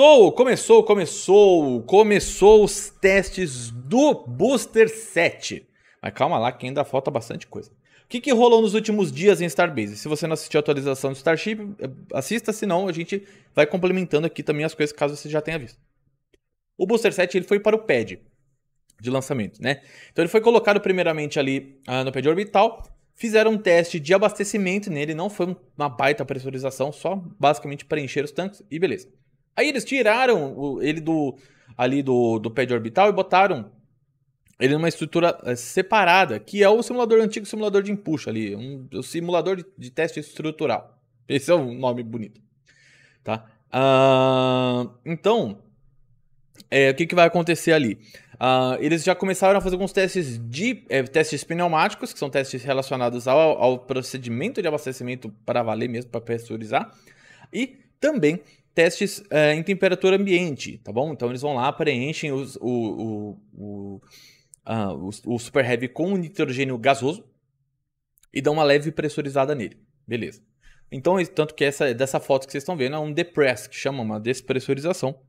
Começou, começou, começou, começou os testes do Booster 7. Mas calma lá que ainda falta bastante coisa. O que, que rolou nos últimos dias em Starbase? Se você não assistiu a atualização do Starship, eh, assista, senão a gente vai complementando aqui também as coisas caso você já tenha visto. O Booster 7 ele foi para o pad de lançamento, né? Então ele foi colocado primeiramente ali ah, no pad orbital, fizeram um teste de abastecimento nele, não foi uma baita pressurização, só basicamente preencher os tanques e beleza. Aí eles tiraram ele do ali do, do pad orbital e botaram ele numa estrutura eh, separada, que é o simulador o antigo simulador de empuxo ali, um, simulador de, de, teste estrutural. Esse é um nome bonito, tá? Uh, então, é, o que, que vai acontecer ali? Uh, eles já começaram a fazer alguns testes de é, testes pneumáticos, que são testes relacionados ao, ao procedimento de abastecimento para valer mesmo, para pressurizar, e também testes é, em temperatura ambiente, tá bom? Então eles vão lá, preenchem os, o, o, o, ah, o, o Super Heavy com nitrogênio gasoso e dão uma leve pressurizada nele. Beleza. Então, é tanto que essa dessa foto que vocês estão vendo é um depress, que chama uma despressurização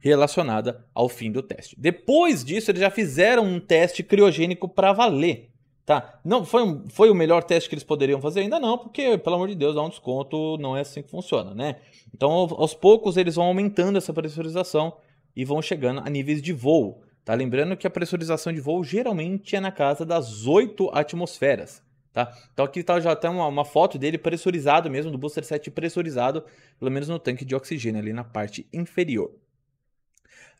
relacionada ao fim do teste. Depois disso, eles já fizeram um teste criogênico para valer. Tá? Não foi, um, foi o melhor teste que eles poderiam fazer? Ainda não, porque, pelo amor de Deus, dá um desconto, não é assim que funciona, né? Então, aos poucos, eles vão aumentando essa pressurização e vão chegando a níveis de voo. Tá? Lembrando que a pressurização de voo geralmente é na casa das 8 atmosferas. Tá? Então aqui tá, já tem uma, uma, foto dele pressurizado mesmo, do booster 7 pressurizado, pelo menos no tanque de oxigênio ali na parte inferior.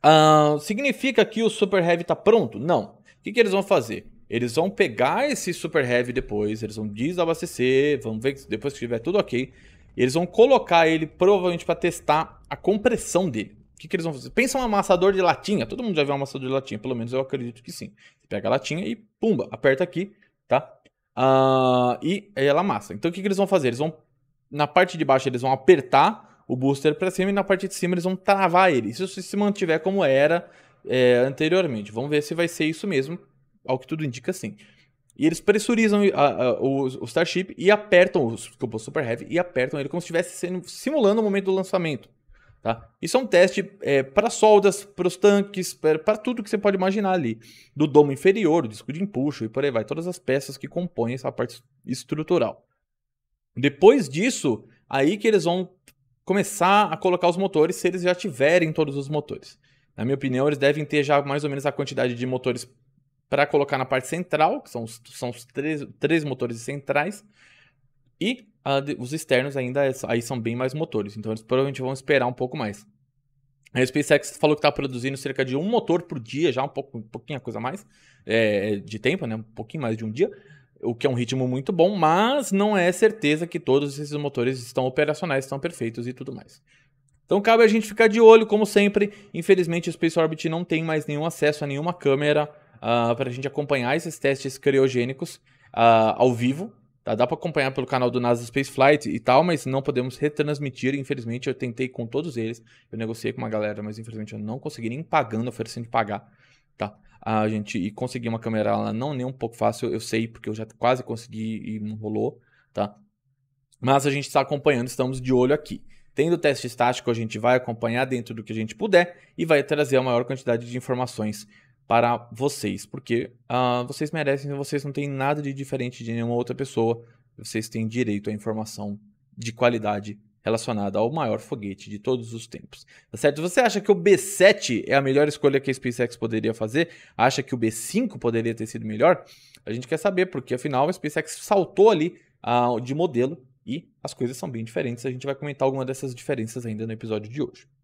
Uh, significa que o Super Heavy está pronto? Não. O que, que eles vão fazer? Eles vão pegar esse super heavy depois, eles vão desabastecer, vamos ver depois que tiver tudo ok. Eles vão colocar ele provavelmente para testar a compressão dele. O que, que eles vão fazer? Pensa um amassador de latinha. Todo mundo já viu um amassador de latinha, pelo menos eu acredito que sim. Você pega a latinha e pumba, aperta aqui, tá? Uh, e ela amassa. Então o que, que eles vão fazer? Eles vão. Na parte de baixo eles vão apertar o booster para cima e na parte de cima eles vão travar ele. Isso se mantiver como era é, anteriormente. Vamos ver se vai ser isso mesmo ao que tudo indica, sim. E eles pressurizam a, a, o, o, Starship e apertam, o, desculpa, Super Heavy, e apertam ele como se estivesse simulando o momento do lançamento. Tá? Isso é um teste é, para soldas, para os tanques, é, para tudo que você pode imaginar ali. Do domo inferior, o disco de empuxo e por aí vai. Todas as peças que compõem essa parte estrutural. Depois disso, aí que eles vão começar a colocar os motores, se eles já tiverem todos os motores. Na minha opinião, eles devem ter já mais ou menos a quantidade de motores para colocar na parte central, que são os, são os três, três motores centrais, e a, os externos ainda é, aí são bem mais motores, então eles provavelmente vão esperar um pouco mais. A SpaceX falou que está produzindo cerca de um motor por dia, já um, pouco, um pouquinho a coisa mais é, de tempo, né? um pouquinho mais de um dia, o que é um ritmo muito bom, mas não é certeza que todos esses motores estão operacionais, estão perfeitos e tudo mais. Então cabe a gente ficar de olho, como sempre. Infelizmente, o Space Orbit não tem mais nenhum acesso a nenhuma câmera uh, ah, para a gente acompanhar esses testes criogênicos uh, ao vivo. Tá? Dá para acompanhar pelo canal do NASA Space Flight e tal, mas não podemos retransmitir. Infelizmente, eu tentei com todos eles. Eu negociei com uma galera, mas infelizmente eu não consegui nem pagando, oferecendo pagar. Tá? A gente e conseguir uma câmera lá não nem um pouco fácil, eu sei, porque eu já quase consegui e não rolou. Tá? Mas a gente está acompanhando, estamos de olho aqui. Tendo teste estático, a gente vai acompanhar dentro do que a gente puder e vai trazer a maior quantidade de informações para vocês, porque uh, vocês merecem, vocês não têm nada de diferente de nenhuma outra pessoa, vocês têm direito à informação de qualidade relacionada ao maior foguete de todos os tempos. Tá certo? Você acha que o B7 é a melhor escolha que a SpaceX poderia fazer? Acha que o B5 poderia ter sido melhor? A gente quer saber, porque afinal a SpaceX saltou ali uh, de modelo e as coisas são bem diferentes. A gente vai comentar alguma dessas diferenças ainda no episódio de hoje.